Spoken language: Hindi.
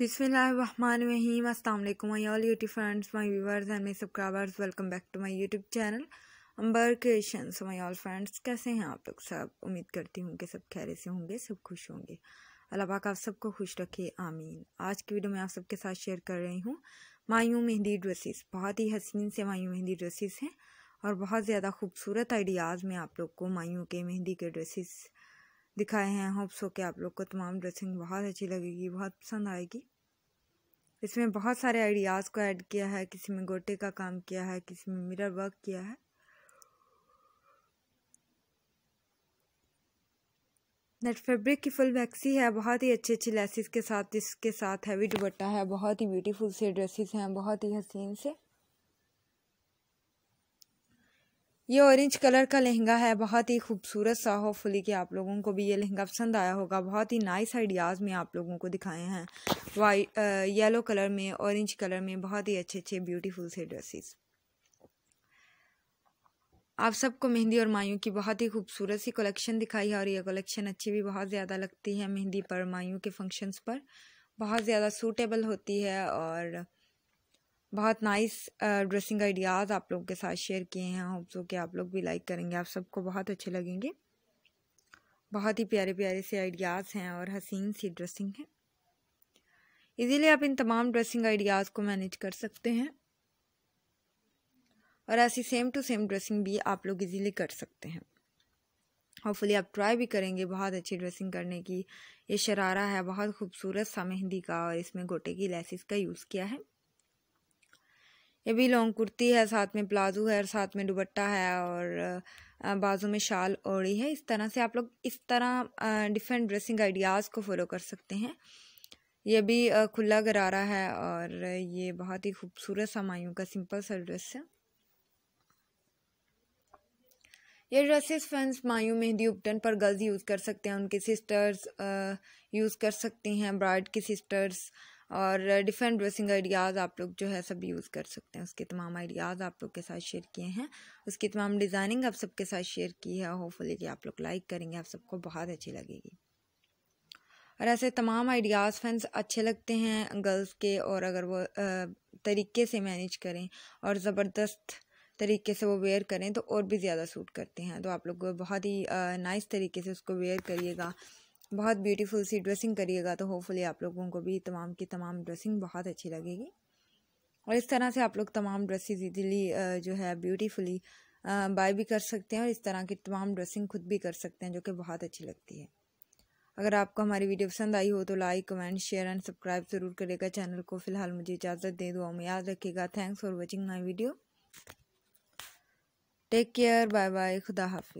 बिसमीम अल्लाम my all YouTube friends my viewers and my subscribers welcome back to my YouTube channel Ambar creation my all friends कैसे हैं आप लोग सब उम्मीद करती हूँ कि सब खैर से होंगे सब खुश होंगे अल्लाह पाक आप सबको खुश रखे आमीन आज की वीडियो में आप सबके साथ शेयर कर रही हूँ मायूं मेहंदी ड्रेसेस बहुत ही हसीन से मायूँ मेहंदी ड्रेसेस हैं और बहुत ज़्यादा खूबसूरत आइडियाज़ में आप लोग को मायूँ के मेहंदी के ड्रेसेस दिखाए हैं होप सो कि आप लोग को तमाम ड्रेसिंग बहुत अच्छी लगेगी बहुत पसंद आएगी इसमें बहुत सारे आइडियाज़ को ऐड किया है किसी में गोटे का काम किया है किसी में मिरर वर्क किया है नेट फैब्रिक की फुल मैक्सी है बहुत ही अच्छी अच्छी लेसिस के साथ इसके साथ हैवी दुपट्टा है बहुत ही ब्यूटीफुल से ड्रेसेस हैं बहुत ही हसीन से ये ऑरेंज कलर का लहंगा है बहुत ही खूबसूरत सा होपफुली कि आप लोगों को भी ये लहंगा पसंद आया होगा बहुत ही नाइस आइडियाज़ में आप लोगों को दिखाए हैं वाइट येलो कलर में ऑरेंज कलर में बहुत ही अच्छे अच्छे ब्यूटीफुल से ड्रेसेस आप सबको मेहंदी और मायू की बहुत ही खूबसूरत सी कलेक्शन दिखाई है और ये कलेक्शन अच्छी भी बहुत ज़्यादा लगती है मेहंदी पर मायू के फंक्शंस पर बहुत ज़्यादा सूटेबल होती है और बहुत नाइस ड्रेसिंग आइडियाज़ आप लोगों के साथ शेयर किए हैं होप सो कि आप लोग भी लाइक करेंगे आप सबको बहुत अच्छे लगेंगे बहुत ही प्यारे प्यारे से आइडियाज़ हैं और हसीन सी ड्रेसिंग है इजीली आप इन तमाम ड्रेसिंग आइडियाज़ को मैनेज कर सकते हैं और ऐसी सेम टू सेम ड्रेसिंग भी आप लोग इजीली कर सकते हैं होपफुली आप ट्राई भी करेंगे बहुत अच्छी ड्रेसिंग करने की ये शरारा है बहुत खूबसूरत सा मेहंदी का और इसमें गोटे की लेसिस का यूज़ किया है ये भी लॉन्ग कुर्ती है साथ में प्लाजो है और साथ में दुबट्टा है और बाजू में शाल ओढ़ी है इस तरह से आप लोग इस तरह डिफरेंट ड्रेसिंग आइडियाज़ को फॉलो कर सकते हैं ये भी खुला गरारा है और ये बहुत ही खूबसूरत समायूं का सिंपल सा ड्रेस है ये ड्रेसेस फ्रेंड्स मायू मेहंदी उपटन पर गर्ल्स यूज़ कर सकते हैं उनके सिस्टर्स यूज़ कर सकती हैं ब्राइड की सिस्टर्स और डिफरेंट ड्रेसिंग आइडियाज़ आप लोग जो है सब यूज़ कर सकते हैं उसके तमाम आइडियाज़ आप लोग के साथ शेयर किए हैं उसकी तमाम डिज़ाइनिंग आप सबके साथ शेयर की है होपफुली कि आप लोग लाइक करेंगे आप सबको बहुत अच्छी लगेगी और ऐसे तमाम आइडियाज़ फैंस अच्छे लगते हैं गर्ल्स के और अगर वो तरीके से मैनेज करें और ज़बरदस्त तरीके से वो वेयर करें तो और भी ज़्यादा सूट करते हैं तो आप लोग बहुत ही नाइस तरीके से उसको वेयर करिएगा बहुत ब्यूटीफुल सी ड्रेसिंग करिएगा तो होपफुली आप लोगों को भी तमाम की तमाम ड्रेसिंग बहुत अच्छी लगेगी और इस तरह से आप लोग तमाम ड्रेसेस इजीली जो है ब्यूटीफुली बाय भी कर सकते हैं और इस तरह की तमाम ड्रेसिंग खुद भी कर सकते हैं जो कि बहुत अच्छी लगती है अगर आपको हमारी वीडियो पसंद आई हो तो like comment share and subscribe ज़रूर करेगा चैनल को फ़िलहाल मुझे इजाज़त दे दो में याद रखेगा thanks for watching my video take care bye bye खुदा हाफि